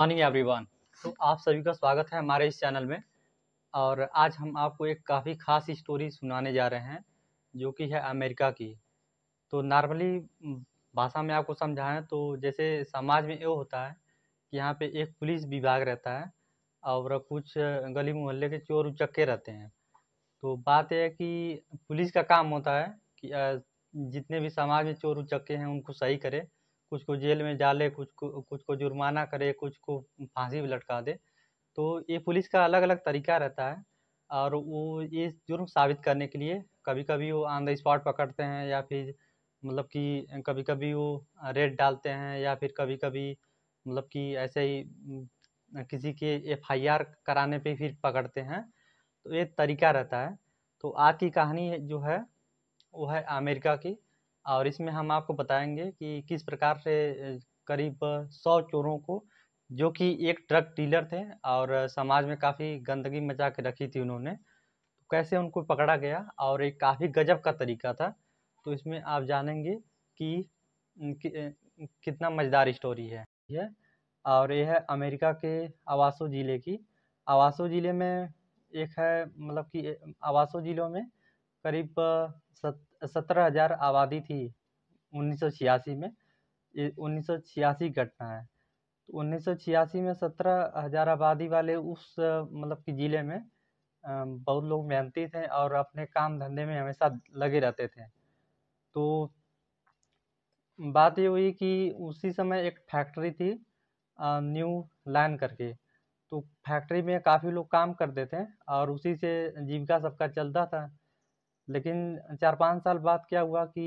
morning everyone तो आप सभी का स्वागत है हमारे इस चैनल में और आज हम आपको एक काफ़ी खास स्टोरी सुनाने जा रहे हैं जो कि है अमेरिका की तो नॉर्मली भाषा में आपको समझाएं तो जैसे समाज में ये होता है कि यहाँ पे एक पुलिस विभाग रहता है और कुछ गली मोहल्ले के चोर उचक्के रहते हैं तो बात यह है कि पुलिस का काम होता है कि जितने भी समाज में चोर उचक्के हैं उनको सही करे कुछ को जेल में डाले कुछ को कुछ को जुर्माना करे कुछ को फांसी भी लटका दे तो ये पुलिस का अलग अलग तरीका रहता है और वो ये जुर्म साबित करने के लिए कभी कभी वो ऑन द स्पॉट पकड़ते हैं या फिर मतलब कि कभी कभी वो रेड डालते हैं या फिर कभी कभी मतलब कि ऐसे ही किसी के एफ कराने पे फिर पकड़ते हैं तो ये तरीका रहता है तो आज की कहानी जो है वो है अमेरिका की और इसमें हम आपको बताएंगे कि किस प्रकार से करीब सौ चोरों को जो कि एक ट्रक डीलर थे और समाज में काफ़ी गंदगी मचा के रखी थी उन्होंने तो कैसे उनको पकड़ा गया और एक काफ़ी गजब का तरीका था तो इसमें आप जानेंगे कि, कि कितना मज़ेदार स्टोरी है यह और यह है अमेरिका के आवासो ज़िले की आवासो ज़िले में एक है मतलब कि आवासो ज़िलों में करीब सत्रह हजार आबादी थी उन्नीस सौ छियासी में उन्नीस सौ छियासी घटना है तो उन्नीस सौ छियासी में सत्रह हजार आबादी वाले उस मतलब कि ज़िले में बहुत लोग मेहनती थे और अपने काम धंधे में हमेशा लगे रहते थे तो बात ये हुई कि उसी समय एक फैक्ट्री थी न्यू लाइन करके तो फैक्ट्री में काफ़ी लोग काम करते थे और उसी से जीविका सबका चलता था लेकिन चार पाँच साल बाद क्या हुआ कि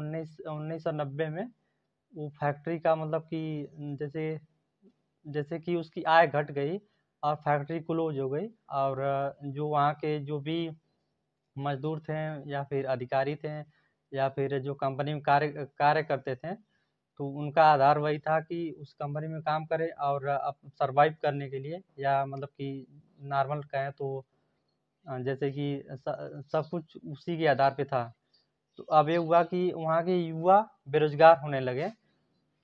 उन्नीस उन्नीस सौ नब्बे में वो फैक्ट्री का मतलब कि जैसे जैसे कि उसकी आय घट गई और फैक्ट्री क्लोज हो गई और जो वहाँ के जो भी मजदूर थे या फिर अधिकारी थे या फिर जो कंपनी में कार्य कार्य करते थे तो उनका आधार वही था कि उस कंपनी में काम करें और सर्वाइव करने के लिए या मतलब कि नॉर्मल कहें तो जैसे कि सब कुछ उसी के आधार पे था तो अब ये हुआ कि वहाँ के युवा बेरोजगार होने लगे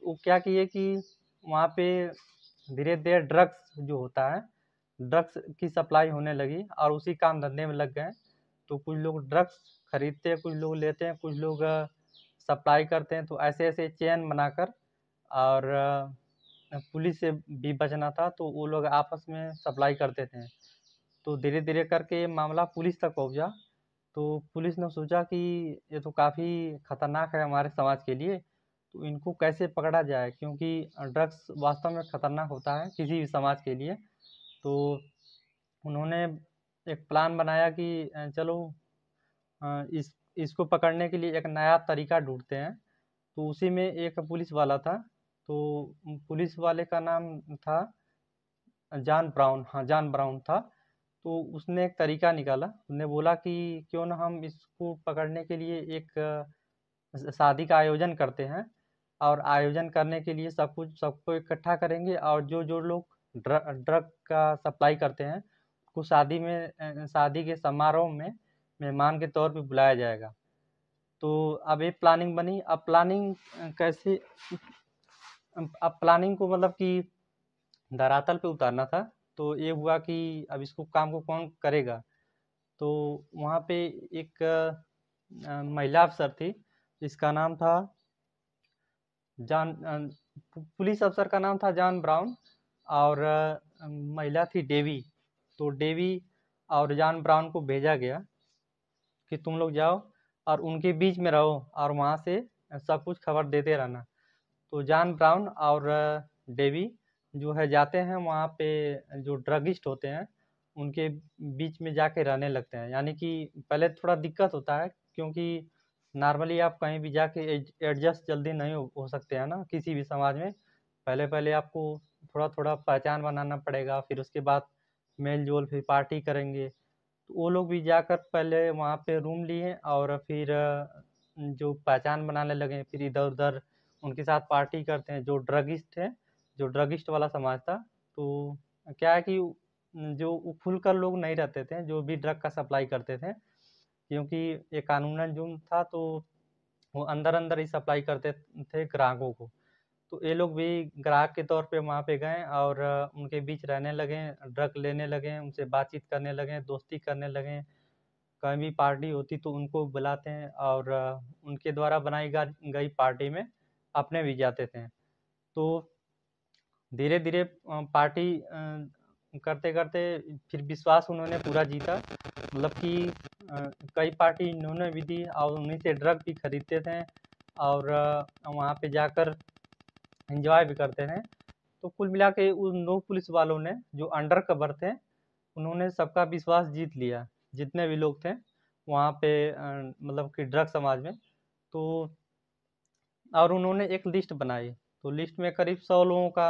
वो तो क्या किए कि वहाँ पे धीरे धीरे ड्रग्स जो होता है ड्रग्स की सप्लाई होने लगी और उसी काम धंधे में लग गए तो कुछ लोग ड्रग्स खरीदते हैं कुछ लोग लेते हैं कुछ लोग सप्लाई करते हैं तो ऐसे ऐसे चैन बनाकर और पुलिस से भी बचना था तो वो लोग आपस में सप्लाई करते थे तो धीरे धीरे करके ये मामला पुलिस तक पहुंचा तो पुलिस ने सोचा कि ये तो काफ़ी खतरनाक है हमारे समाज के लिए तो इनको कैसे पकड़ा जाए क्योंकि ड्रग्स वास्तव में खतरनाक होता है किसी भी समाज के लिए तो उन्होंने एक प्लान बनाया कि चलो इस इसको पकड़ने के लिए एक नया तरीका ढूंढते हैं तो उसी में एक पुलिस वाला था तो पुलिस वाले का नाम था जान ब्राउन हाँ जॉन ब्राउन था तो उसने एक तरीका निकाला उसने बोला कि क्यों ना हम इसको पकड़ने के लिए एक शादी का आयोजन करते हैं और आयोजन करने के लिए सब कुछ सबको इकट्ठा करेंगे और जो जो लोग ड्रग ड्रग का सप्लाई करते हैं उसको शादी में शादी के समारोह में मेहमान के तौर पर बुलाया जाएगा तो अब ये प्लानिंग बनी अब प्लानिंग कैसे अब प्लानिंग को मतलब कि धरातल पे उतारना था तो ये हुआ कि अब इसको काम को कौन करेगा तो वहाँ पे एक महिला अफसर थी जिसका नाम था जान पुलिस अफसर का नाम था जॉन ब्राउन और महिला थी डेवी तो डेवी और जॉन ब्राउन को भेजा गया कि तुम लोग जाओ और उनके बीच में रहो और वहाँ से सब कुछ खबर देते रहना तो जॉन ब्राउन और डेवी जो है जाते हैं वहाँ पे जो ड्रगिस्ट होते हैं उनके बीच में जाके रहने लगते हैं यानी कि पहले थोड़ा दिक्कत होता है क्योंकि नॉर्मली आप कहीं भी जाके एडजस्ट जल्दी नहीं हो, हो सकते हैं ना किसी भी समाज में पहले पहले आपको थोड़ा थोड़ा पहचान बनाना पड़ेगा फिर उसके बाद मेल जोल फिर पार्टी करेंगे तो वो लोग भी जाकर पहले वहाँ पे रूम लिए और फिर जो पहचान बनाने लगे फिर इधर उधर उनके साथ पार्टी करते हैं जो ड्रगिस्ट हैं जो ड्रगिस्ट वाला समाज था तो क्या है कि जो खुलकर लोग नहीं रहते थे जो भी ड्रग का सप्लाई करते थे क्योंकि ये कानून जुर्म था तो वो अंदर अंदर ही सप्लाई करते थे ग्राहकों को तो ये लोग भी ग्राहक के तौर पे वहाँ पे गए और उनके बीच रहने लगे ड्रग लेने लगे उनसे बातचीत करने लगे दोस्ती करने लगे कहीं भी पार्टी होती तो उनको बुलाते हैं और उनके द्वारा बनाई गई पार्टी में अपने भी जाते थे तो धीरे धीरे पार्टी करते करते फिर विश्वास उन्होंने पूरा जीता मतलब कि कई पार्टी इन्होंने भी दी और उन्हीं से ड्रग भी खरीदते थे और वहाँ पे जाकर एंजॉय भी करते थे तो कुल मिला के उन दो पुलिस वालों ने जो अंडर कवर थे उन्होंने सबका विश्वास जीत लिया जितने भी लोग थे वहाँ पे मतलब कि ड्रग समाज में तो और उन्होंने एक लिस्ट बनाई तो लिस्ट में करीब सौ लोगों का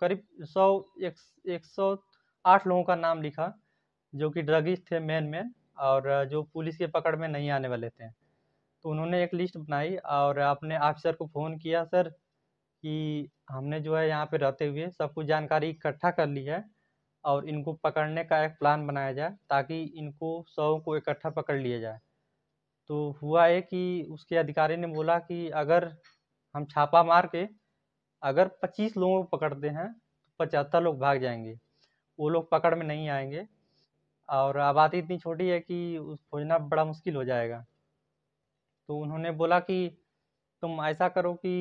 करीब सौ एक, एक सौ आठ लोगों का नाम लिखा जो कि ड्रगिस्ट थे मेन मेन और जो पुलिस के पकड़ में नहीं आने वाले थे तो उन्होंने एक लिस्ट बनाई और अपने ऑफिसर को फ़ोन किया सर कि हमने जो है यहाँ पे रहते हुए सब कुछ जानकारी इकट्ठा कर ली है और इनको पकड़ने का एक प्लान बनाया जाए ताकि इनको सौ को इकट्ठा पकड़ लिया जाए तो हुआ है कि उसके अधिकारी ने बोला कि अगर हम छापा मार के अगर पच्चीस लोगों को पकड़ते हैं तो पचहत्तर लोग भाग जाएंगे वो लोग पकड़ में नहीं आएंगे और आबादी इतनी छोटी है कि खोजना बड़ा मुश्किल हो जाएगा तो उन्होंने बोला कि तुम ऐसा करो कि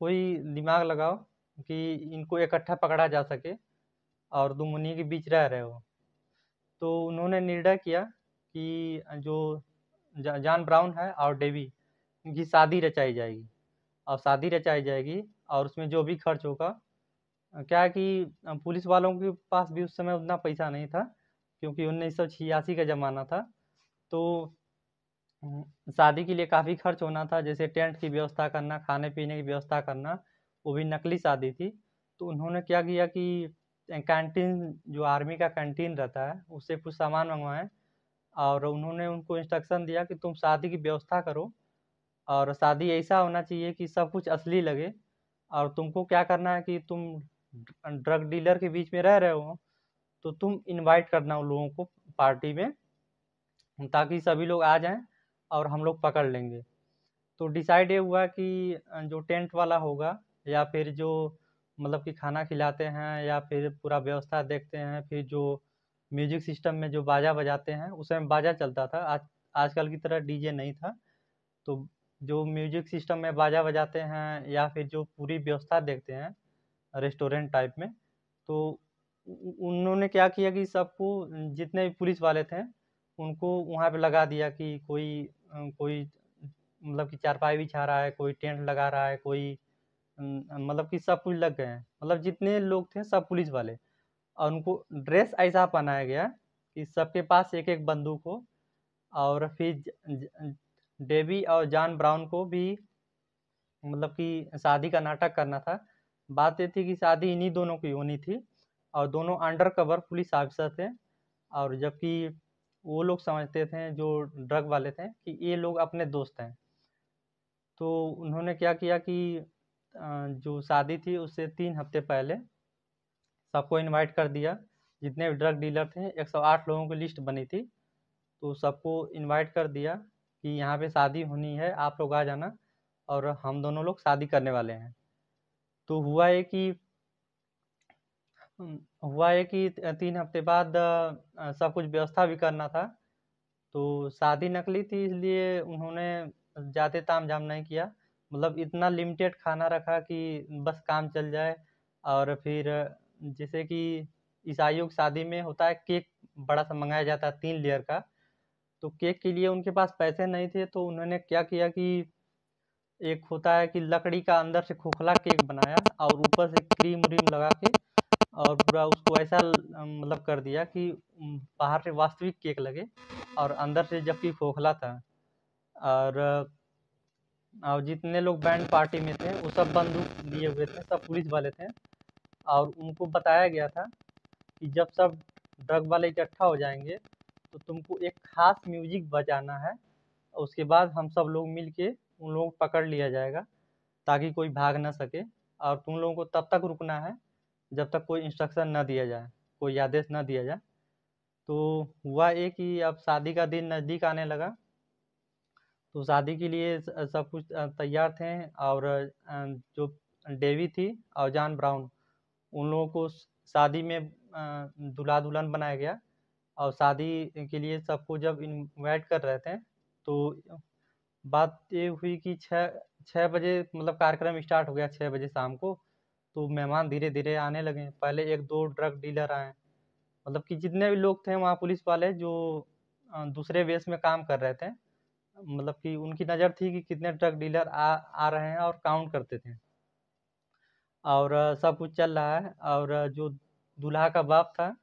कोई दिमाग लगाओ कि इनको इकट्ठा पकड़ा जा सके और तुम उन्हीं के बीच रह रहे हो तो उन्होंने निर्णय किया कि जो जॉन ब्राउन है और डेवी इनकी शादी रचाई जाएगी और शादी रचाई जाएगी और उसमें जो भी खर्च होगा क्या है कि पुलिस वालों के पास भी उस समय उतना पैसा नहीं था क्योंकि उन्नीस सौ छियासी का ज़माना था तो शादी के लिए काफ़ी खर्च होना था जैसे टेंट की व्यवस्था करना खाने पीने की व्यवस्था करना वो भी नकली शादी थी तो उन्होंने क्या किया कि कैंटीन जो आर्मी का कैंटीन रहता है उससे कुछ सामान मंगवाएं और उन्होंने उनको इंस्ट्रक्शन दिया कि तुम शादी की व्यवस्था करो और शादी ऐसा होना चाहिए कि सब कुछ असली लगे और तुमको क्या करना है कि तुम ड्रग डीलर के बीच में रह रहे हो तो तुम इनवाइट करना उन लोगों को पार्टी में ताकि सभी लोग आ जाएं और हम लोग पकड़ लेंगे तो डिसाइड ये हुआ कि जो टेंट वाला होगा या फिर जो मतलब कि खाना खिलाते हैं या फिर पूरा व्यवस्था देखते हैं फिर जो म्यूजिक सिस्टम में जो बाजा बजाते हैं उस समय बाजा चलता था आज आजकल की तरह डीजे नहीं था तो जो म्यूजिक सिस्टम में बाजा बजाते हैं या फिर जो पूरी व्यवस्था देखते हैं रेस्टोरेंट टाइप में तो उन्होंने क्या किया कि सबको जितने भी पुलिस वाले थे उनको वहाँ पे लगा दिया कि कोई कोई मतलब कि चारपाई बिछा रहा है कोई टेंट लगा रहा है कोई मतलब कि सब कुछ लग गए हैं मतलब जितने लोग थे सब पुलिस वाले और उनको ड्रेस ऐसा पहनाया गया कि सबके पास एक एक बंदूक हो और फिर डेवी और जॉन ब्राउन को भी मतलब कि शादी का नाटक करना था बात ये थी कि शादी इन्हीं दोनों की होनी थी और दोनों अंडर कवर पुलिस ऑफिसर थे और जबकि वो लोग समझते थे जो ड्रग वाले थे कि ये लोग अपने दोस्त हैं तो उन्होंने क्या किया कि जो शादी थी उससे तीन हफ्ते पहले सबको इनवाइट कर दिया जितने भी ड्रग डीलर थे 108 लोगों की लिस्ट बनी थी तो सबको इनवाइट कर दिया कि यहाँ पे शादी होनी है आप लोग आ जाना और हम दोनों लोग शादी करने वाले हैं तो हुआ है कि हुआ है कि तीन हफ्ते बाद सब कुछ व्यवस्था भी करना था तो शादी नकली थी इसलिए उन्होंने ज़्यादा ताम झाम नहीं किया मतलब इतना लिमिटेड खाना रखा कि बस काम चल जाए और फिर जैसे कि ईसाइयों की शादी में होता है केक बड़ा सा मंगाया जाता है तीन लेयर का तो केक के लिए उनके पास पैसे नहीं थे तो उन्होंने क्या किया कि एक होता है कि लकड़ी का अंदर से खोखला केक बनाया और ऊपर से क्रीम व्रीम लगा के और पूरा उसको ऐसा मतलब कर दिया कि बाहर से वास्तविक केक लगे और अंदर से जबकि खोखला था और और जितने लोग बैंड पार्टी में थे वो सब बंदूक लिए हुए थे सब पुलिस वाले थे और उनको बताया गया था कि जब सब ड्रग वाले इकट्ठा हो जाएंगे तो तुमको एक खास म्यूजिक बजाना है उसके बाद हम सब लोग मिल के उन लोगों को पकड़ लिया जाएगा ताकि कोई भाग ना सके और तुम लोगों को तब तक रुकना है जब तक कोई इंस्ट्रक्शन ना दिया जाए कोई आदेश ना दिया जाए तो हुआ ये कि अब शादी का दिन नज़दीक आने लगा तो शादी के लिए सब कुछ तैयार थे और जो डेवी थी और जान ब्राउन उन लोगों को शादी में दूल्हा दुल्हन बनाया गया और शादी के लिए सबको जब इनवाइट कर रहे थे तो बात ये हुई कि छः छः बजे मतलब कार्यक्रम स्टार्ट हो गया छः बजे शाम को तो मेहमान धीरे धीरे आने लगे पहले एक दो ड्रग डीलर आए मतलब कि जितने भी लोग थे वहाँ पुलिस वाले जो दूसरे वेश में काम कर रहे थे मतलब कि उनकी नज़र थी कि कितने ड्रग डीलर आ आ रहे हैं और काउंट करते थे और सब कुछ चल रहा है और जो दूल्हा का बाप था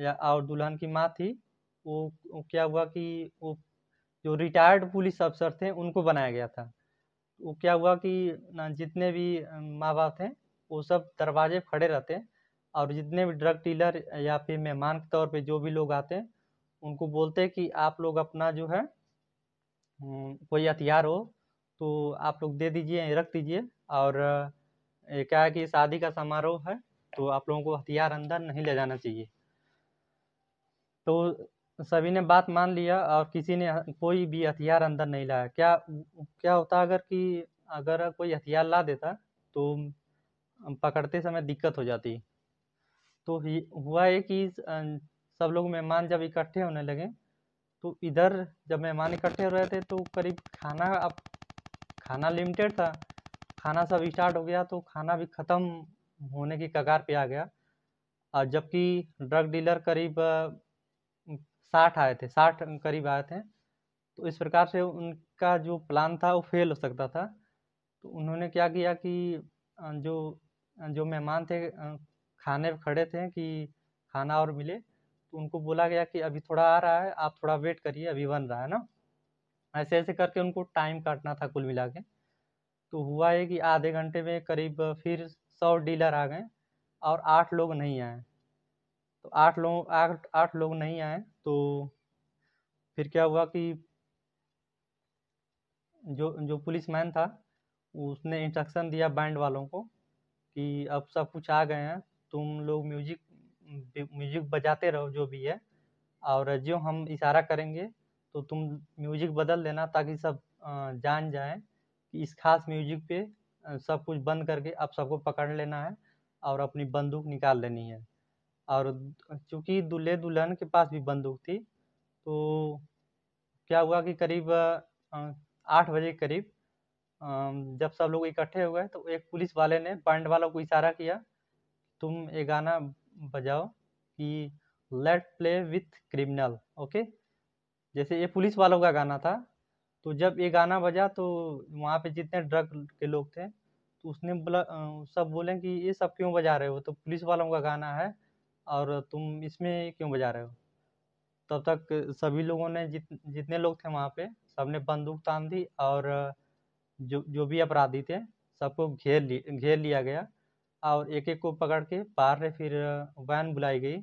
या और दुल्हन की माँ थी वो, वो क्या हुआ कि वो जो रिटायर्ड पुलिस अफसर थे उनको बनाया गया था वो क्या हुआ कि जितने भी माँ बाप थे वो सब दरवाजे खड़े रहते और जितने भी ड्रग डीलर या फिर मेहमान के तौर पे जो भी लोग आते हैं उनको बोलते हैं कि आप लोग अपना जो है कोई हथियार हो तो आप लोग दे दीजिए रख दीजिए और क्या है कि शादी का समारोह है तो आप लोगों को हथियार अंदर नहीं ले जाना चाहिए तो सभी ने बात मान लिया और किसी ने कोई भी हथियार अंदर नहीं लाया क्या क्या होता अगर कि अगर कोई हथियार ला देता तो पकड़ते समय दिक्कत हो जाती तो हुआ है कि सब लोग मेहमान जब इकट्ठे होने लगे तो इधर जब मेहमान इकट्ठे हो रहे थे तो करीब खाना अब खाना लिमिटेड था खाना सब स्टार्ट हो गया तो खाना भी ख़त्म होने की कगार पे आ गया और जबकि ड्रग डीलर करीब साठ आए थे साठ करीब आए थे तो इस प्रकार से उनका जो प्लान था वो फेल हो सकता था तो उन्होंने क्या किया कि जो जो मेहमान थे खाने खड़े थे कि खाना और मिले तो उनको बोला गया कि अभी थोड़ा आ रहा है आप थोड़ा वेट करिए अभी बन रहा है ना ऐसे ऐसे करके उनको टाइम काटना था कुल मिला के तो हुआ है कि आधे घंटे में करीब फिर सौ डीलर आ गए और आठ लोग नहीं आए तो आठ लोग आठ आठ लोग नहीं आए तो फिर क्या हुआ कि जो जो पुलिस मैन था उसने इंस्ट्रक्शन दिया बैंड वालों को कि अब सब कुछ आ गए हैं तुम लोग म्यूजिक म्यूजिक बजाते रहो जो भी है और जो हम इशारा करेंगे तो तुम म्यूजिक बदल देना ताकि सब जान जाएं कि इस खास म्यूजिक पे सब कुछ बंद करके आप सबको पकड़ लेना है और अपनी बंदूक निकाल लेनी है और चूँकि दूल्हे दुल्हन के पास भी बंदूक थी तो क्या हुआ कि करीब आठ बजे के करीब जब सब लोग इकट्ठे हुए तो एक पुलिस वाले ने बैंड वालों को इशारा किया तुम ये गाना बजाओ कि let play with criminal okay जैसे ये पुलिस वालों का गाना था तो जब ये गाना बजा तो वहाँ पे जितने ड्रग के लोग थे तो उसने बोला सब बोले कि ये सब क्यों बजा रहे हो तो पुलिस वालों का गाना है और तुम इसमें क्यों बजा रहे हो तब तक सभी लोगों ने जित जितने लोग थे वहाँ पे सबने बंदूक तान दी और जो जो भी अपराधी थे सबको घेर ली घेर लिया गया और एक एक को पकड़ के बाहर ने फिर वैन बुलाई गई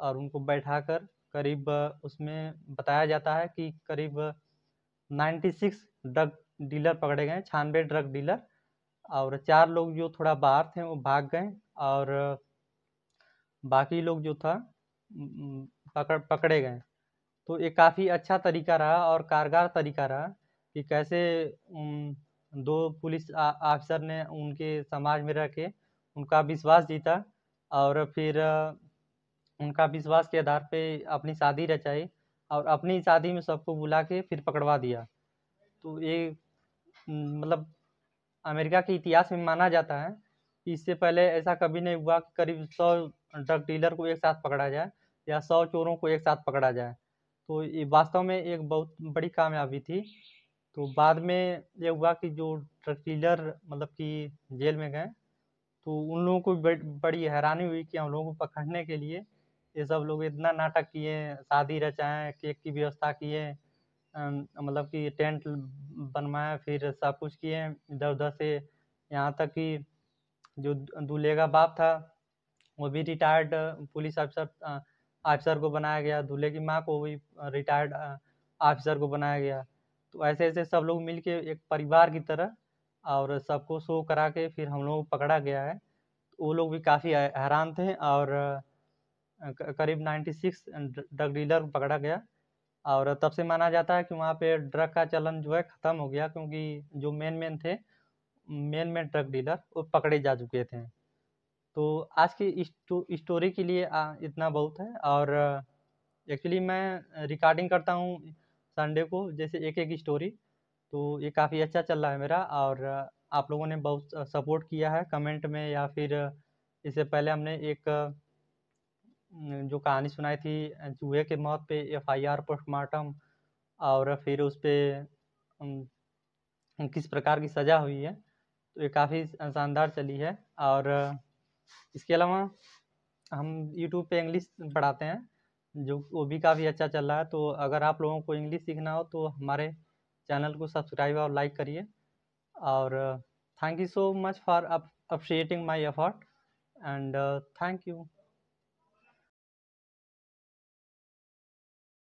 और उनको बैठा कर करीब उसमें बताया जाता है कि करीब 96 ड्रग डीलर पकड़े गए छानबे ड्रग डीलर और चार लोग जो थोड़ा बाहर थे वो भाग गए और बाकी लोग जो था पकड़ पकड़े गए तो ये काफ़ी अच्छा तरीका रहा और कारगर तरीका रहा कि कैसे दो पुलिस ऑफिसर ने उनके समाज में रह के उनका विश्वास जीता और फिर उनका विश्वास के आधार पे अपनी शादी रचाई और अपनी शादी में सबको बुला के फिर पकड़वा दिया तो ये मतलब अमेरिका के इतिहास में माना जाता है इससे पहले ऐसा कभी नहीं हुआ करीब सौ ड्रग डीलर को एक साथ पकड़ा जाए या सौ चोरों को एक साथ पकड़ा जाए तो ये वास्तव में एक बहुत बड़ी कामयाबी थी तो बाद में ये हुआ कि जो ट्रक डीलर मतलब कि जेल में गए तो उन लोगों को बड़ी हैरानी हुई कि हम लोगों को पकड़ने के लिए ये सब लोग इतना नाटक किए शादी रचाएँ केक की व्यवस्था किए मतलब कि टेंट बनवाए फिर सब कुछ किए इधर उधर से यहाँ तक कि जो दूल्हे का बाप था वो भी रिटायर्ड पुलिस अफसर ऑफिसर को बनाया गया दूल्हे की माँ को भी रिटायर्ड ऑफिसर को बनाया गया तो ऐसे ऐसे सब लोग मिल के एक परिवार की तरह और सबको शो करा के फिर हम लोग पकड़ा गया है तो वो लोग भी काफ़ी हैरान थे और करीब 96 ड्रग डीलर पकड़ा गया और तब से माना जाता है कि वहाँ पे ड्रग का चलन जो है ख़त्म हो गया क्योंकि जो मेन मेन थे मेन मेन ड्रग डीलर वो पकड़े जा चुके थे तो आज की स्टोरी तो, के लिए आ, इतना बहुत है और एक्चुअली मैं रिकॉर्डिंग करता हूँ संडे को जैसे एक एक स्टोरी तो ये काफ़ी अच्छा चल रहा है मेरा और आप लोगों ने बहुत सपोर्ट किया है कमेंट में या फिर इससे पहले हमने एक जो कहानी सुनाई थी चूहे के मौत पे एफआईआर पोस्टमार्टम और फिर उस पर किस प्रकार की सज़ा हुई है तो ये काफ़ी शानदार चली है और इसके अलावा हम यूट्यूब पे इंग्लिश पढ़ाते हैं जो वो भी काफ़ी अच्छा चल रहा है तो अगर आप लोगों को इंग्लिश सीखना हो तो हमारे चैनल को सब्सक्राइब और लाइक करिए और thank you so much for appreciating my effort and thank you